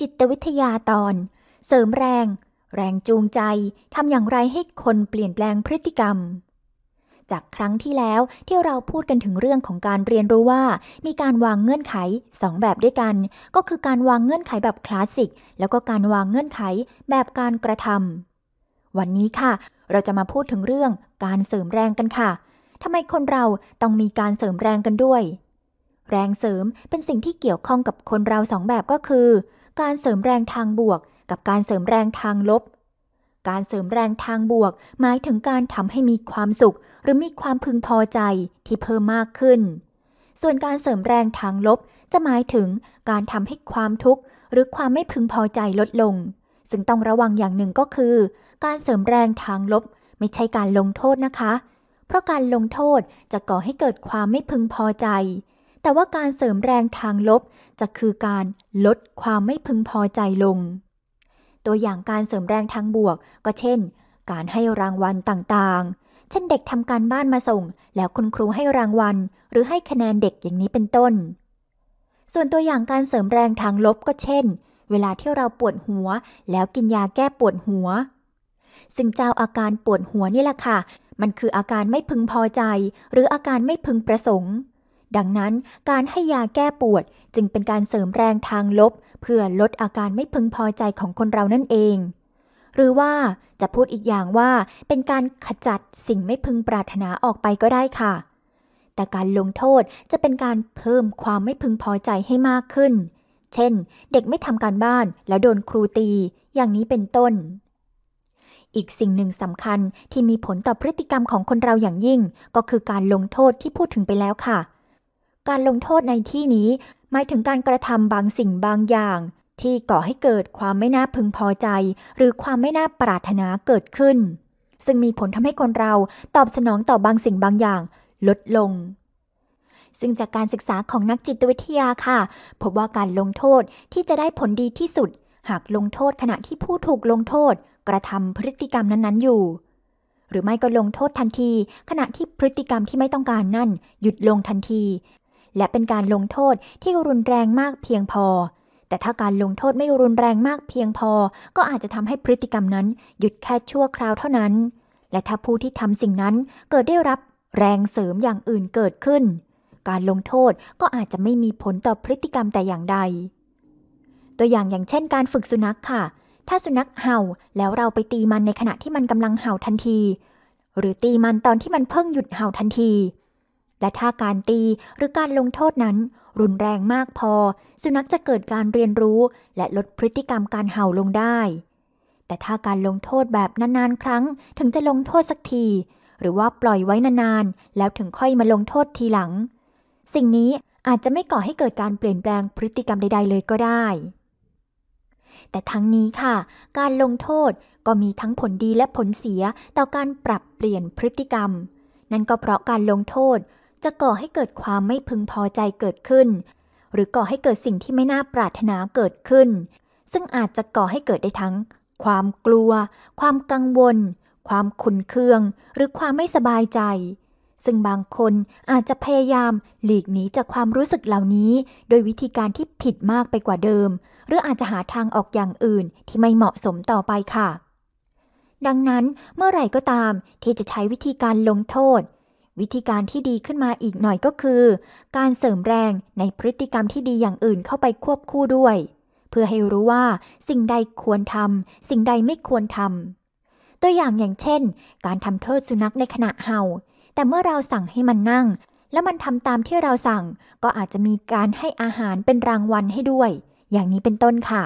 จิตวิทยาตอน เสริมแรง แรงจูงใจ ทำอย่างไรให้คนเปลี่ยนแปลงพฤติกรรม จากครั้งที่แล้วที่เราพูดกันถึงเรื่องของการเรียนรู้ว่า มีการวางเงื่อนไข 2 แบบด้วยกัน ก็คือการวางเงื่อนไขแบบคลาสสิก แล้วก็การวางเงื่อนไขแบบการกระทำวันนี้ค่ะ เราจะมาพูดถึงเรื่องการเสริมแรงกันค่ะทำไมคนเราต้องมีการเสริมแรงกันด้วย แรงเสริมเป็นสิ่งที่เกี่ยวข้องกับคนเราสองแบบก็คือการเสริมแรงทางบวกกับการเสริมแรงทางลบ การเสริมแรงทางบวกหมายถึงการทำให้มีความสุข หรือมีความพึงพอใจที่เพิ่มมากขึ้น ส่วนการเสริมแรงทางลบจะหมายถึงการทำให้ความทุกข์หรือความไม่พึงพอใจลดลง ซึ่งต้องระวังอย่างหนึ่งก็คือ การเสริมแรงทางลบไม่ใช่การลงโทษนะคะ เพราะการลงโทษจะก่อให้เกิดความไม่พึงพอใจแต่ว่าการเสริมแรงทางลบ จะคือการลดความไม่พึงพอใจลง ตัวอย่างการเสริมแรงทางบวกก็เช่น การให้รางวัลต่างๆ เช่นเด็กทำการบ้านมาส่งแล้วคุณครูให้รางวัลหรือให้คะแนนเด็กอย่างนี้เป็นต้น ส่วนตัวอย่างการเสริมแรงทางลบก็เช่น เวลาที่เราปวดหัวแล้วกินยาแก้ปวดหัว ซึ่งเจ้าอาการปวดหัวนี่แหละค่ะมันคืออาการไม่พึงพอใจ หรืออาการไม่พึงประสงค์ดังนั้นการให้ยาแก้ปวดจึงเป็นการเสริมแรงทางลบ เพื่อลดอาการไม่พึงพอใจของคนเรานั่นเอง หรือว่าจะพูดอีกอย่างว่าเป็นการขจัดสิ่งไม่พึงปรารถนาออกไปก็ได้ค่ะ แต่การลงโทษจะเป็นการเพิ่มความไม่พึงพอใจให้มากขึ้น เช่น เด็กไม่ทำการบ้านแล้วโดนครูตีอย่างนี้เป็นต้น อีกสิ่งหนึ่งสำคัญที่มีผลต่อพฤติกรรมของคนเราอย่างยิ่ง ก็คือการลงโทษที่พูดถึงไปแล้วค่ะการลงโทษในที่นี้หมายถึงการกระทำบางสิ่งบางอย่าง ที่ก่อให้เกิดความไม่น่าพึงพอใจ หรือความไม่น่าปรารถนาเกิดขึ้น ซึ่งมีผลทำให้คนเราตอบสนองต่อบางสิ่งบางอย่างลดลง ซึ่งจากการศึกษาของนักจิตวิทยาค่ะ พบว่าการลงโทษที่จะได้ผลดีที่สุด หากลงโทษขณะที่ผู้ถูกลงโทษ กระทำพฤติกรรมนั้น ๆอยู่ หรือไม่ก็ลงโทษทันที ขณะที่พฤติกรรมที่ไม่ต้องการนั่นหยุดลงทันทีและเป็นการลงโทษที่รุนแรงมากเพียงพอ แต่ถ้าการลงโทษไม่รุนแรงมากเพียงพอ ก็อาจจะทำให้พฤติกรรมนั้นหยุดแค่ชั่วคราวเท่านั้น และถ้าผู้ที่ทำสิ่งนั้นเกิดได้รับแรงเสริมอย่างอื่นเกิดขึ้น การลงโทษก็อาจจะไม่มีผลต่อพฤติกรรมแต่อย่างใด ตัวอย่างอย่างเช่น การฝึกสุนัขค่ะ ถ้าสุนัขเห่าแล้วเราไปตีมันในขณะที่มันกำลังเห่าทันที หรือตีมันตอนที่มันเพิ่งหยุดเห่าทันทีและถ้าการตีหรือการลงโทษนั้น รุนแรงมากพอ สุนัขจะเกิดการเรียนรู้และลดพฤติกรรมการเห่าลงได้ แต่ถ้าการลงโทษแบบนานๆ ครั้ง ถึงจะลงโทษสักที หรือว่าปล่อยไว้นานๆ แล้วถึงค่อยมาลงโทษทีหลัง สิ่งนี้อาจจะไม่ก่อให้เกิดการเปลี่ยนแปลงพฤติกรรมใดๆเลยก็ได้ แต่ทั้งนี้ค่ะ การลงโทษก็มีทั้งผลดีและผลเสียต่อการปรับเปลี่ยนพฤติกรรม นั่นก็เพราะการลงโทษจะก่อให้เกิดความไม่พึงพอใจเกิดขึ้น หรือก่อให้เกิดสิ่งที่ไม่น่าปรารถนาเกิดขึ้น ซึ่งอาจจะก่อให้เกิดได้ทั้ง ความกลัว ความกังวล ความขุนเคือง หรือความไม่สบายใจ ซึ่งบางคนอาจจะพยายามหลีกหนีจากความรู้สึกเหล่านี้ โดยวิธีการที่ผิดมากไปกว่าเดิม หรืออาจจะหาทางออกอย่างอื่นที่ไม่เหมาะสมต่อไปค่ะ ดังนั้นเมื่อไหร่ก็ตามที่จะใช้วิธีการลงโทษวิธีการที่ดีขึ้นมาอีกหน่อยก็คือ การเสริมแรงในพฤติกรรมที่ดีอย่างอื่นเข้าไปควบคู่ด้วย เพื่อให้รู้ว่า สิ่งใดควรทำสิ่งใดไม่ควรทำตัวอย่างอย่างเช่น การทำโทษสุนัขในขณะเห่า แต่เมื่อเราสั่งให้มันนั่ง แล้วมันทำตามที่เราสั่งก็อาจจะมีการให้อาหารเป็นรางวัลให้ด้วย อย่างนี้เป็นต้นค่ะ